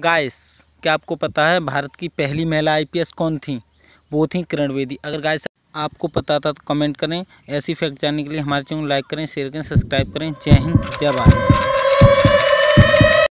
guys क्या आपको पता है भारत की पहली महिला आईपीएस कौन थी वो थी किरण बेदी अगर गाइस आपको पता था तो कमेंट करें ऐसी फैक्ट जानने के लिए हमारे चैनल लाइक करें शेयर करें सब्सक्राइब करें जय हिंद जय भारत